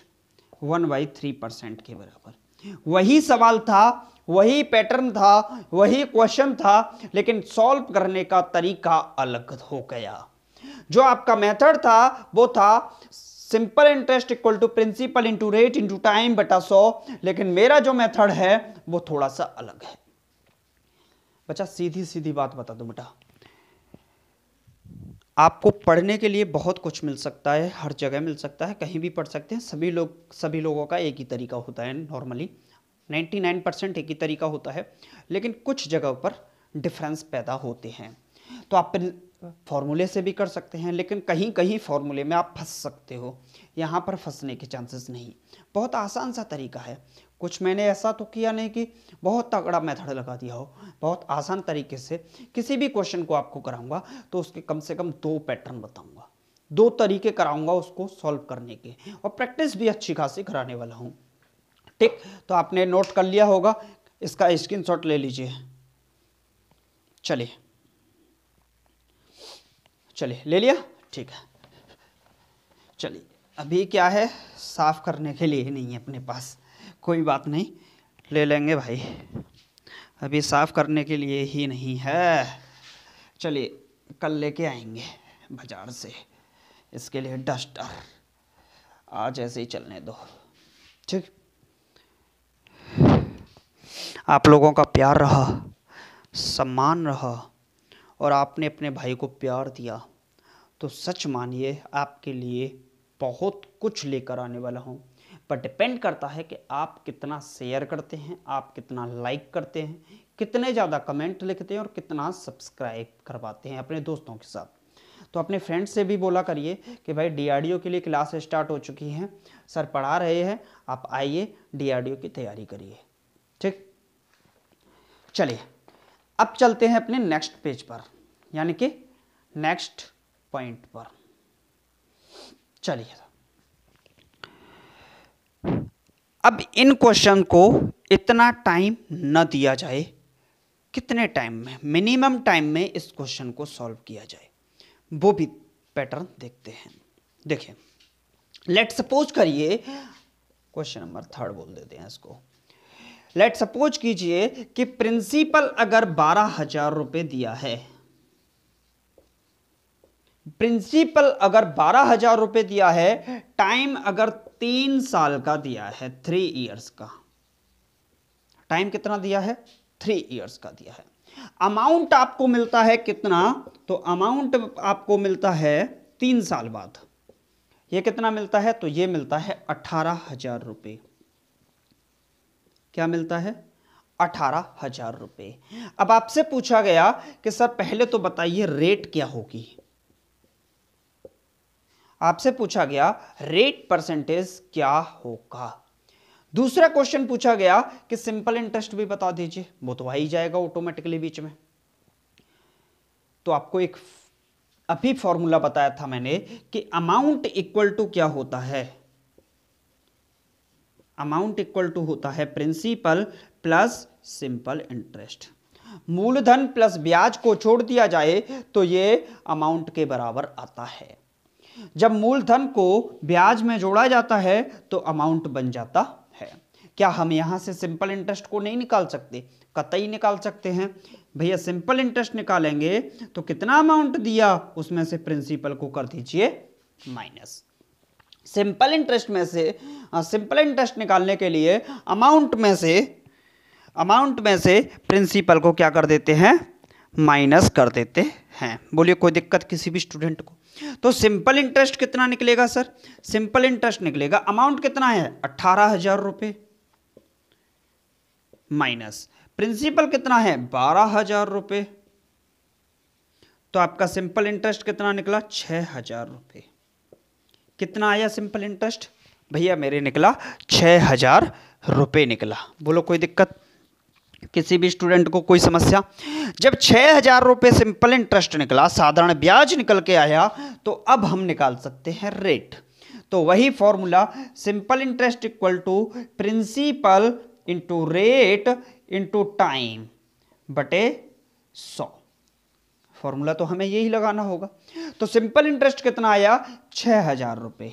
one by three percent के बराबर वही सवाल था वही पैटर्न था वही क्वेश्चन था लेकिन सॉल्व करने का तरीका अलग हो गया जो आपका मेथड था वो था simple interest equal to principal into rate into time बटा सो लेकिन मेरा जो मेथड है वो थोड़ा सा अलग है बच्चा सीधी सीधी बात बता दो बेटा आपको पढ़ने के लिए बहुत कुछ मिल सकता है हर जगह मिल सकता है कहीं भी पढ़ सकते हैं सभी लोग सभी लोगों का एक ही तरीका होता है नॉर्मली 99 परसेंट एक ही तरीका होता है लेकिन कुछ जगह पर डिफरेंस पैदा होते हैं तो आप फॉर्मूले से भी कर सकते हैं लेकिन कहीं कहीं फॉर्मूले में आप फंस सकते हो यहाँ पर फंसने के चांसेस नहीं बहुत आसान सा तरीका है कुछ मैंने ऐसा तो किया नहीं कि बहुत तगड़ा मेथड लगा दिया हो बहुत आसान तरीके से किसी भी क्वेश्चन को आपको कराऊंगा तो उसके कम से कम दो पैटर्न बताऊंगा दो तरीके कराऊंगा उसको सॉल्व करने के और प्रैक्टिस भी अच्छी खासी कराने वाला हूँ ठीक तो आपने नोट कर लिया होगा इसका स्क्रीनशॉट ले लीजिए चलिए चलिए ले लिया ठीक है चलिए अभी क्या है साफ़ करने के लिए नहीं है अपने पास कोई बात नहीं ले लेंगे भाई अभी साफ़ करने के लिए ही नहीं है चलिए कल लेके आएंगे बाज़ार से इसके लिए डस्टर आज ऐसे ही चलने दो ठीक आप लोगों का प्यार रहा सम्मान रहा और आपने अपने भाई को प्यार दिया तो सच मानिए आपके लिए बहुत कुछ लेकर आने वाला हूँ पर डिपेंड करता है कि आप कितना शेयर करते हैं आप कितना लाइक करते हैं कितने ज़्यादा कमेंट लिखते हैं और कितना सब्सक्राइब करवाते हैं अपने दोस्तों के साथ तो अपने फ्रेंड से भी बोला करिए कि भाई डीआरडीओ के लिए क्लास स्टार्ट हो चुकी है सर पढ़ा रहे हैं आप आइए डीआरडीओ की तैयारी करिए ठीक चलिए अब चलते हैं अपने नेक्स्ट पेज पर यानी कि नेक्स्ट पॉइंट पर चलिए अब इन क्वेश्चन को इतना टाइम न दिया जाए कितने टाइम में मिनिमम टाइम में इस क्वेश्चन को सॉल्व किया जाए वो भी पैटर्न देखते हैं देखिए लेट सपोज करिए क्वेश्चन नंबर थर्ड बोल देते हैं इसको लेट सपोज कीजिए कि प्रिंसिपल अगर बारह हजार रुपये दिया है प्रिंसिपल अगर बारह हजार रुपये दिया है टाइम अगर तीन साल का दिया है थ्री इयर्स का टाइम कितना दिया है थ्री इयर्स का दिया है अमाउंट आपको मिलता है कितना तो अमाउंट आपको मिलता है तीन साल बाद ये कितना मिलता है तो ये मिलता है अठारह हजार रुपये क्या मिलता है अठारह हजार रुपये अब आपसे पूछा गया कि सर पहले तो बताइए रेट क्या होगी आपसे पूछा गया रेट परसेंटेज क्या होगा दूसरा क्वेश्चन पूछा गया कि सिंपल इंटरेस्ट भी बता दीजिए वो तो आ ही जाएगा ऑटोमेटिकली बीच में तो आपको एक अभी फॉर्मूला बताया था मैंने कि अमाउंट इक्वल टू क्या होता है अमाउंट इक्वल टू होता है प्रिंसिपल प्लस सिंपल इंटरेस्ट मूलधन प्लस ब्याज को छोड़ दिया जाए तो ये अमाउंट के बराबर आता है जब मूलधन को ब्याज में जोड़ा जाता है तो अमाउंट बन जाता है क्या हम यहां से सिंपल इंटरेस्ट को नहीं निकाल सकते कतई निकाल सकते हैं भैया सिंपल इंटरेस्ट निकालेंगे तो कितना अमाउंट दिया उसमें से प्रिंसिपल को कर दीजिए माइनस सिंपल इंटरेस्ट में से हाँ, सिंपल इंटरेस्ट निकालने के लिए अमाउंट में से अमाउंट में से प्रिंसिपल को क्या कर देते हैं माइनस कर देते हैं बोलिए कोई दिक्कत किसी भी स्टूडेंट को तो सिंपल इंटरेस्ट कितना निकलेगा सर सिंपल इंटरेस्ट निकलेगा अमाउंट कितना है अट्ठारह हजार रुपये माइनस प्रिंसिपल कितना है बारह हजार रुपये तो आपका सिंपल इंटरेस्ट कितना निकला छः हजार रुपये कितना आया सिंपल इंटरेस्ट भैया मेरे निकला छः हज़ार रुपये निकला बोलो कोई दिक्कत किसी भी स्टूडेंट को कोई समस्या जब छः हज़ार रुपये सिंपल इंटरेस्ट निकला साधारण ब्याज निकल के आया तो अब हम निकाल सकते हैं रेट तो वही formula simple interest equal to principal into rate into time बटे सौ फॉर्मूला तो हमें यही लगाना होगा तो सिंपल इंटरेस्ट कितना आया छह हजार रुपये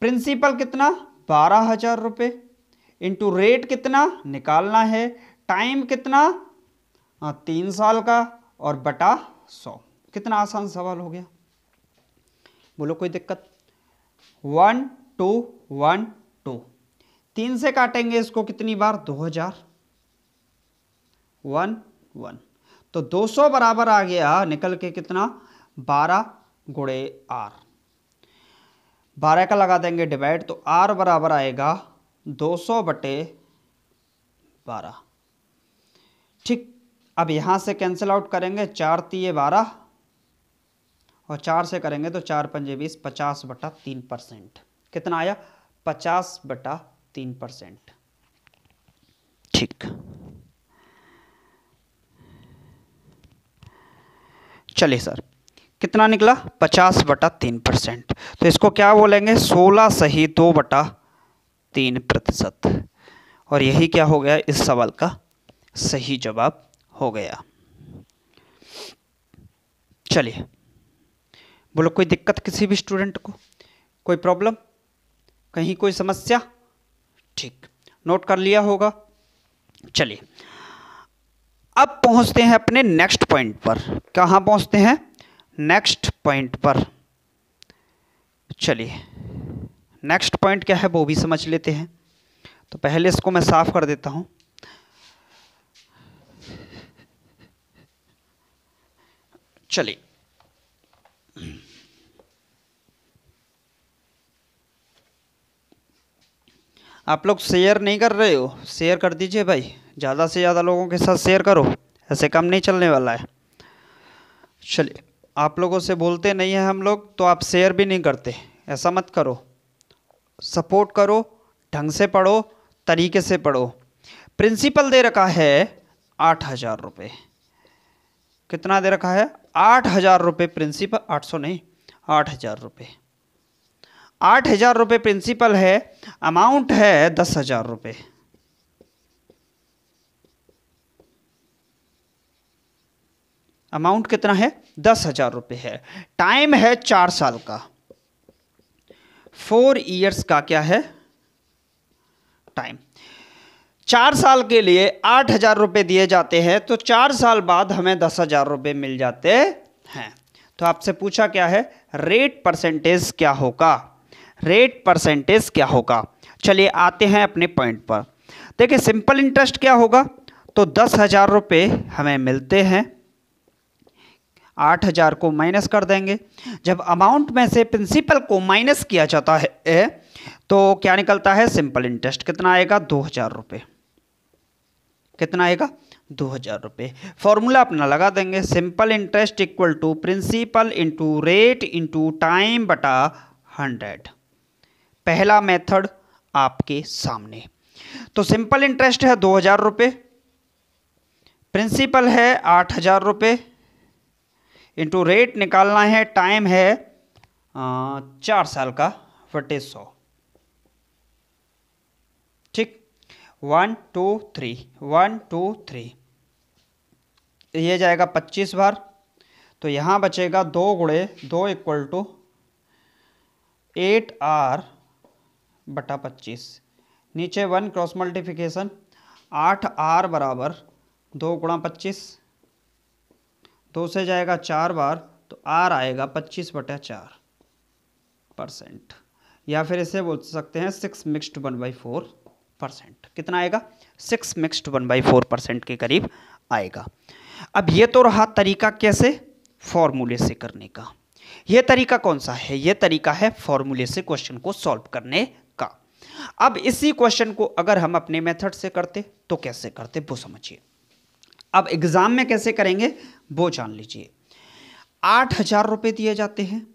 प्रिंसिपल कितना बारह हजार रुपये इंटू रेट कितना निकालना है टाइम कितना आ, हाँ, तीन साल का और बटा सौ कितना आसान सवाल हो गया बोलो कोई दिक्कत वन टू वन टू तीन से काटेंगे इसको कितनी बार दो हजार वन वन तो 200 बराबर आ गया निकल के कितना 12 गुड़े आर बारह का लगा देंगे डिवाइड तो आर बराबर आएगा 200 बटे बारह ठीक अब यहां से कैंसिल आउट करेंगे चार तीय बारह और चार से करेंगे तो चार पंजे बीस पचास बटा तीन परसेंट कितना आया पचास बटा तीन परसेंट ठीक चलिए सर कितना निकला पचास बटा तीन परसेंट तो इसको क्या बोलेंगे सोलह सही दो बटा तीन प्रतिशत और यही क्या हो गया इस सवाल का सही जवाब हो गया चलिए बोलो कोई दिक्कत किसी भी स्टूडेंट को कोई प्रॉब्लम कहीं कोई समस्या ठीक नोट कर लिया होगा चलिए अब पहुंचते हैं अपने नेक्स्ट पॉइंट पर कहां पहुंचते हैं नेक्स्ट पॉइंट पर चलिए नेक्स्ट पॉइंट क्या है वो भी समझ लेते हैं तो पहले इसको मैं साफ कर देता हूं चलिए आप लोग शेयर नहीं कर रहे हो शेयर कर दीजिए भाई ज़्यादा से ज़्यादा लोगों के साथ शेयर करो ऐसे काम नहीं चलने वाला है चलिए आप लोगों से बोलते नहीं हैं हम लोग तो आप शेयर भी नहीं करते ऐसा मत करो सपोर्ट करो ढंग से पढ़ो तरीके से पढ़ो प्रिंसिपल दे रखा है आठ हज़ार रुपये कितना दे रखा है आठ हज़ार रुपये प्रिंसिपल आठ सौ नहीं आठ हज़ार रुपये आठ हज़ार रुपये प्रिंसिपल है अमाउंट है दस हज़ार रुपये अमाउंट कितना है दस हज़ार रुपये है टाइम है चार साल का फोर ईयर्स का क्या है टाइम चार साल के लिए आठ हज़ार रुपये दिए जाते हैं तो चार साल बाद हमें दस हज़ार रुपये मिल जाते हैं तो आपसे पूछा क्या है रेट परसेंटेज क्या होगा रेट परसेंटेज क्या होगा चलिए आते हैं अपने पॉइंट पर देखिए सिंपल इंटरेस्ट क्या होगा तो दस हज़ार रुपये हमें मिलते हैं आठ हज़ार को माइनस कर देंगे जब अमाउंट में से प्रिंसिपल को माइनस किया जाता है तो क्या निकलता है सिंपल इंटरेस्ट कितना आएगा दो हज़ार रुपये कितना आएगा दो हज़ार रुपये फॉर्मूला अपना लगा देंगे simple interest equal to principal into rate into time बटा हंड्रेड पहला मेथड आपके सामने तो सिंपल इंटरेस्ट है दो हज़ार रुपये प्रिंसिपल है आठ हज़ार रुपये इंटू रेट निकालना है टाइम है चार साल का फटे सौ ठीक one two three one two three ये जाएगा पच्चीस बार तो यहाँ बचेगा दो गुड़े दो इक्वल टू एट आर बटा पच्चीस नीचे वन क्रॉस मल्टीफिकेशन आठ आर बराबर दो गुणा पच्चीस तो उसे जाएगा चार बार तो आर आएगा पच्चीस बटा चार परसेंट या फिर इसे बोल सकते हैं six mixed one by four percent कितना आएगा six mixed one by four percent के करीब आएगा अब ये तो रहा तरीका कैसे फॉर्मूले से करने का ये तरीका कौन सा है ये तरीका है फॉर्मूले से क्वेश्चन को सॉल्व करने का अब इसी क्वेश्चन को अगर हम अपने मेथड से करते तो कैसे करते वो समझिए अब एग्ज़ाम में कैसे करेंगे वो जान लीजिए आठ हज़ार रुपये दिए जाते हैं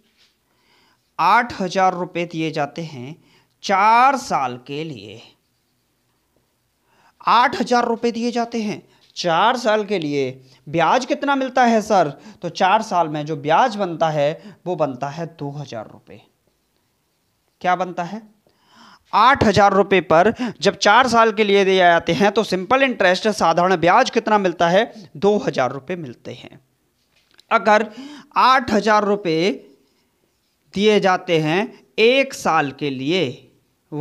आठ हज़ार रुपये दिए जाते हैं चार साल के लिए आठ हज़ार रुपये दिए जाते हैं चार साल के लिए ब्याज कितना मिलता है सर तो चार साल में जो ब्याज बनता है वो बनता है दो हज़ार रुपये क्या बनता है आठ हज़ार रुपये पर जब चार साल के लिए दिए जाते हैं तो सिंपल इंटरेस्ट साधारण ब्याज कितना मिलता है दो हज़ार रुपये मिलते हैं अगर आठ हज़ार रुपये दिए जाते हैं एक साल के लिए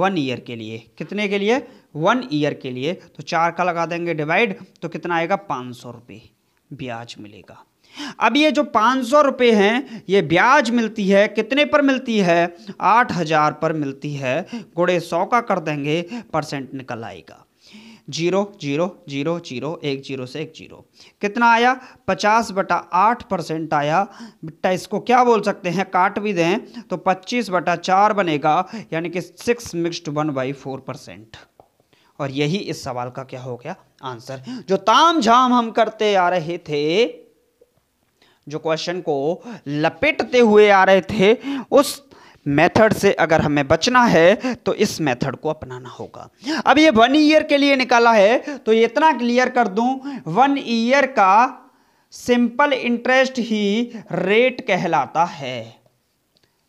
वन ईयर के लिए कितने के लिए वन ईयर के लिए तो चार का लगा देंगे डिवाइड तो कितना आएगा पाँच सौ रुपये ब्याज मिलेगा अब ये जो पाँच सौ रुपये हैं ये ब्याज मिलती है कितने पर मिलती है आठ हज़ार पर मिलती है गुड़े सौ का कर देंगे परसेंट निकल आएगा जीरो जीरो जीरो जीरो एक जीरो से एक जीरो कितना आया पचास बटा आठ परसेंट आया बिट्टा इसको क्या बोल सकते हैं काट भी दें तो पच्चीस बटा चार बनेगा यानी कि six mixed one by four percent और यही इस सवाल का क्या हो गया आंसर जो ताम झाम हम करते आ रहे थे जो क्वेश्चन को लपेटते हुए आ रहे थे उस मेथड से अगर हमें बचना है तो इस मेथड को अपनाना होगा अब ये वन ईयर के लिए निकाला है तो ये इतना क्लियर कर दूं वन ईयर का सिंपल इंटरेस्ट ही रेट कहलाता है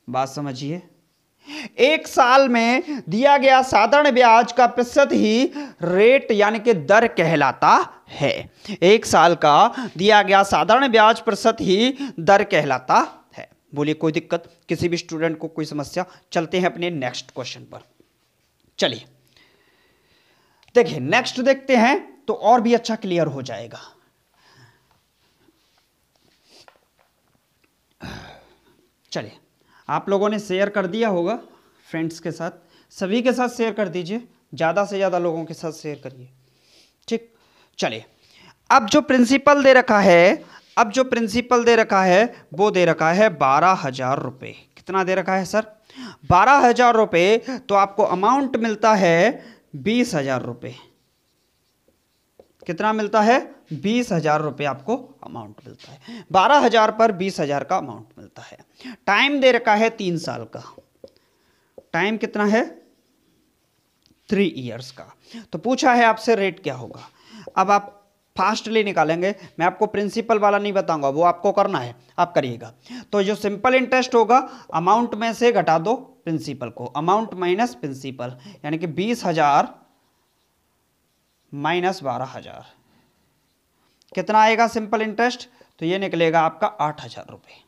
बात समझिए एक साल में दिया गया साधारण ब्याज का प्रतिशत ही रेट यानी कि दर कहलाता है एक साल का दिया गया साधारण ब्याज प्रतिशत ही दर कहलाता है बोलिए कोई दिक्कत किसी भी स्टूडेंट को कोई समस्या चलते हैं अपने नेक्स्ट क्वेश्चन पर चलिए देखिए नेक्स्ट देखते हैं तो और भी अच्छा क्लियर हो जाएगा चलिए आप लोगों ने शेयर कर दिया होगा फ्रेंड्स के साथ सभी के साथ शेयर कर दीजिए ज़्यादा से ज़्यादा लोगों के साथ शेयर करिए ठीक चलिए अब जो प्रिंसिपल दे रखा है अब जो प्रिंसिपल दे रखा है वो दे रखा है बारह हज़ार रुपये कितना दे रखा है सर बारह हज़ार रुपये तो आपको अमाउंट मिलता है बीस हज़ार रुपये कितना मिलता है बीस हज़ार रुपये आपको अमाउंट मिलता है बारह हज़ार पर बीस हज़ार का अमाउंट मिलता है टाइम दे रखा है तीन साल का टाइम कितना है थ्री ईयर्स का तो पूछा है आपसे रेट क्या होगा अब आप फास्टली निकालेंगे मैं आपको प्रिंसिपल वाला नहीं बताऊंगा वो आपको करना है आप करिएगा तो जो सिंपल इंटरेस्ट होगा अमाउंट में से घटा दो प्रिंसिपल को अमाउंट माइनस प्रिंसिपल यानी कि बीस हज़ार माइनस बारह हज़ार कितना आएगा सिंपल इंटरेस्ट तो ये निकलेगा आपका आठ हजार रुपये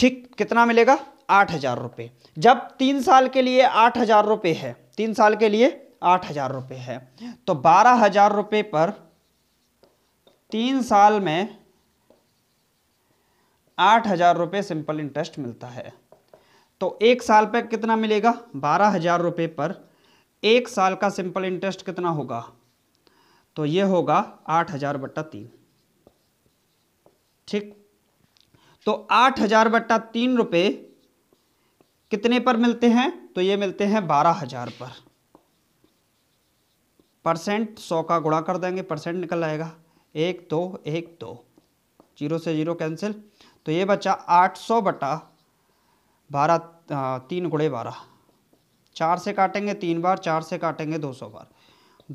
ठीक कितना मिलेगा आठ हजार रुपये जब तीन साल के लिए आठ हजार रुपये है तीन साल के लिए आठ हजार रुपये है तो बारह हजार रुपये पर तीन साल में आठ हजार रुपये सिंपल इंटरेस्ट मिलता है तो एक साल पर कितना मिलेगा बारह हजार रुपये पर एक साल का सिंपल इंटरेस्ट कितना होगा तो ये होगा आठ हजार बट्टा तीन ठीक तो आठ हजार बट्टा तीन रुपये कितने पर मिलते हैं तो ये मिलते हैं बारह हजार पर परसेंट सौ का गुणा कर देंगे परसेंट निकल आएगा एक दो एक दो जीरो से जीरो कैंसिल तो ये बचा आठ सौ बटा बारह तीन गुड़े बारह चार से काटेंगे तीन बार चार से काटेंगे दो सौ बार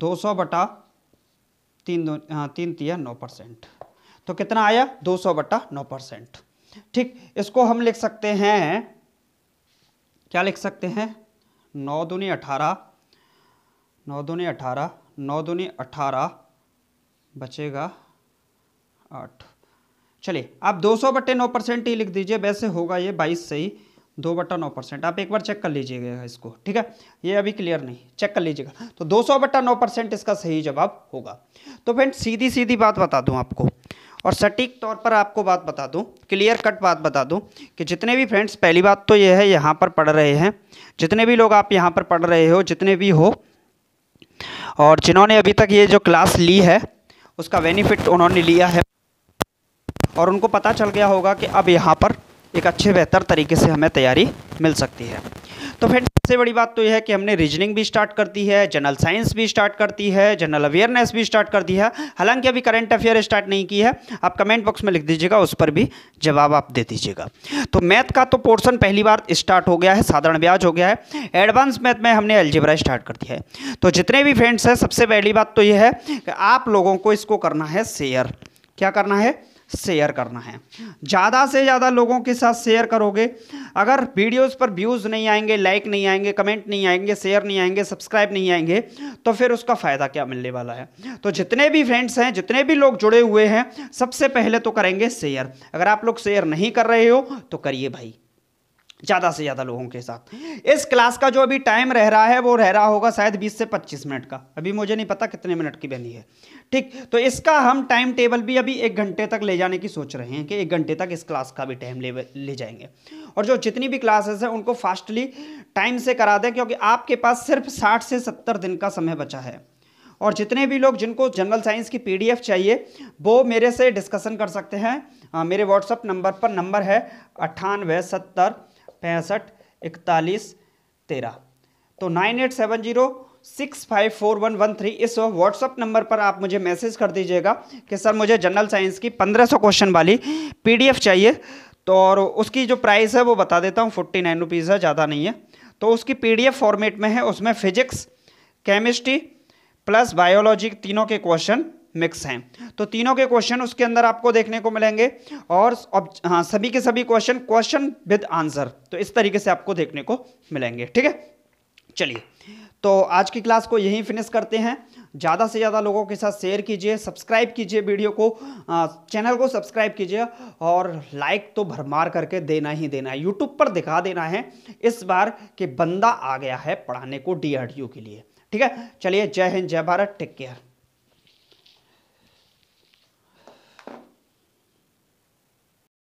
दो सौ बटा तीन दो हाँ, तीन तीन नौ परसेंट तो कितना आया दो सौ बटा नौ परसेंट ठीक इसको हम लिख सकते हैं क्या लिख सकते हैं नौ दूनी अठारह नौ दूनी अठारह नौ दूनी अठारह बचेगा आठ चलिए आप दो सौ बटे नौ परसेंट ही लिख दीजिए वैसे होगा ये बाईस से ही दो बटा नौ परसेंट आप एक बार चेक कर लीजिएगा इसको ठीक है ये अभी क्लियर नहीं चेक कर लीजिएगा तो दो सौ बट्टा नौ परसेंट इसका सही जवाब होगा तो फ्रेंड सीधी सीधी बात बता दूँ आपको और सटीक तौर पर आपको बात बता दूं क्लियर कट बात बता दूं कि जितने भी फ्रेंड्स पहली बात तो यह है यहाँ पर पढ़ रहे हैं जितने भी लोग आप यहाँ पर पढ़ रहे हो जितने भी हो और जिन्होंने अभी तक ये जो क्लास ली है उसका बेनिफिट उन्होंने लिया है और उनको पता चल गया होगा कि अब यहाँ पर एक अच्छे बेहतर तरीके से हमें तैयारी मिल सकती है तो फ्रेंड सबसे बड़ी बात तो यह है कि हमने रीजनिंग भी स्टार्ट कर दी है जनरल साइंस भी स्टार्ट कर दी है जनरल अवेयरनेस भी स्टार्ट कर दी है हालांकि अभी करंट अफेयर स्टार्ट नहीं की है आप कमेंट बॉक्स में लिख दीजिएगा उस पर भी जवाब आप दे दीजिएगा तो मैथ का तो पोर्सन पहली बार स्टार्ट हो गया है साधारण ब्याज हो गया है एडवांस मैथ में हमने एल्जिब्रा स्टार्ट कर दिया है तो जितने भी फ्रेंड्स हैं सबसे पहली बात तो यह है कि आप लोगों को इसको करना है शेयर क्या करना है शेयर करना है ज़्यादा से ज़्यादा लोगों के साथ शेयर करोगे अगर वीडियोस पर व्यूज़ नहीं आएंगे लाइक नहीं आएंगे कमेंट नहीं आएंगे शेयर नहीं आएंगे सब्सक्राइब नहीं आएंगे तो फिर उसका फ़ायदा क्या मिलने वाला है तो जितने भी फ्रेंड्स हैं जितने भी लोग जुड़े हुए हैं सबसे पहले तो करेंगे शेयर अगर आप लोग शेयर नहीं कर रहे हो तो करिए भाई ज़्यादा से ज़्यादा लोगों के साथ इस क्लास का जो अभी टाइम रह रहा है वो रह रहा होगा शायद 20 से 25 मिनट का अभी मुझे नहीं पता कितने मिनट की बनी है ठीक तो इसका हम टाइम टेबल भी अभी एक घंटे तक ले जाने की सोच रहे हैं कि एक घंटे तक इस क्लास का भी टाइम ले ले जाएंगे और जो जितनी भी क्लासेस हैं उनको फास्टली टाइम से करा दें क्योंकि आपके पास सिर्फ साठ से सत्तर दिन का समय बचा है और जितने भी लोग जिनको जनरल साइंस की पीडीएफ चाहिए वो मेरे से डिस्कसन कर सकते हैं आ, मेरे व्हाट्सअप नंबर पर नंबर है अट्ठानवे सत्तर पैंसठ इकतालीस तेरह तो nine eight seven zero six five four one one three इस व्हाट्सअप नंबर पर आप मुझे मैसेज कर दीजिएगा कि सर मुझे जनरल साइंस की पंद्रह सौ क्वेश्चन वाली पीडीएफ चाहिए तो और उसकी जो प्राइस है वो बता देता हूँ फोर्टी नाइन रुपीज़ है ज़्यादा नहीं है तो उसकी पीडीएफ फॉर्मेट में है उसमें फिजिक्स केमिस्ट्री प्लस बायोलॉजी तीनों के क्वेश्चन मिक्स हैं तो तीनों के क्वेश्चन उसके अंदर आपको देखने को मिलेंगे और हाँ सभी के सभी क्वेश्चन क्वेश्चन विद आंसर तो इस तरीके से आपको देखने को मिलेंगे ठीक है चलिए तो आज की क्लास को यहीं फिनिश करते हैं ज़्यादा से ज़्यादा लोगों के साथ शेयर कीजिए सब्सक्राइब कीजिए वीडियो को चैनल हाँ, को सब्सक्राइब कीजिए और लाइक तो भरमार करके देना ही देना है यूट्यूब पर दिखा देना है इस बार कि बंदा आ गया है पढ़ाने को डी के लिए ठीक है चलिए जय हिंद जय भारत टेक केयर